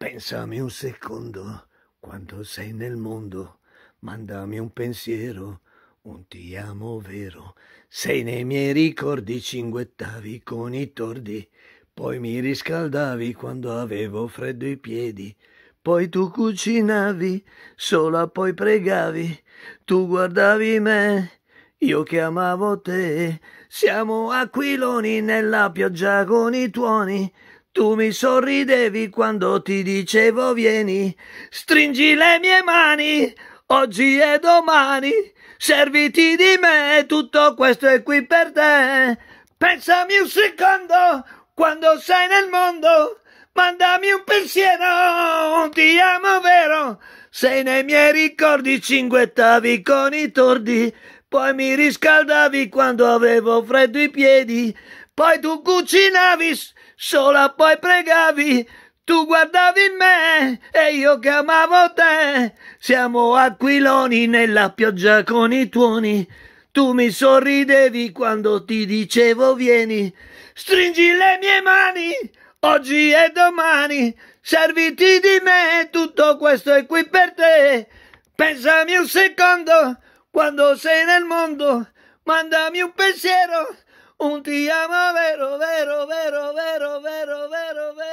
Pensami un secondo quando sei nel mondo, mandami un pensiero, un ti amo vero. Sei nei miei ricordi, cinguettavi con i tordi, poi mi riscaldavi quando avevo freddo i piedi. Poi tu cucinavi, sola poi pregavi, tu guardavi me, io che amavo te. Siamo aquiloni nella pioggia con i tuoni, tu mi sorridevi quando ti dicevo vieni, stringi le mie mani, oggi e domani, serviti di me, tutto questo è qui per te. Pensami un secondo, quando sei nel mondo, mandami un pensiero, ti amo vero, sei nei miei ricordi, cinguettavi con i tordi, poi mi riscaldavi quando avevo freddo i piedi, poi tu cucinavi, sola poi pregavi, tu guardavi me e io che amavo te. Siamo aquiloni nella pioggia con i tuoni. Tu mi sorridevi quando ti dicevo vieni. Stringi le mie mani, oggi e domani. Serviti di me, tutto questo è qui per te. Pensami un secondo, quando sei nel mondo. Mandami un pensiero un te amo vero, vero, vero, vero, vero, vero, vero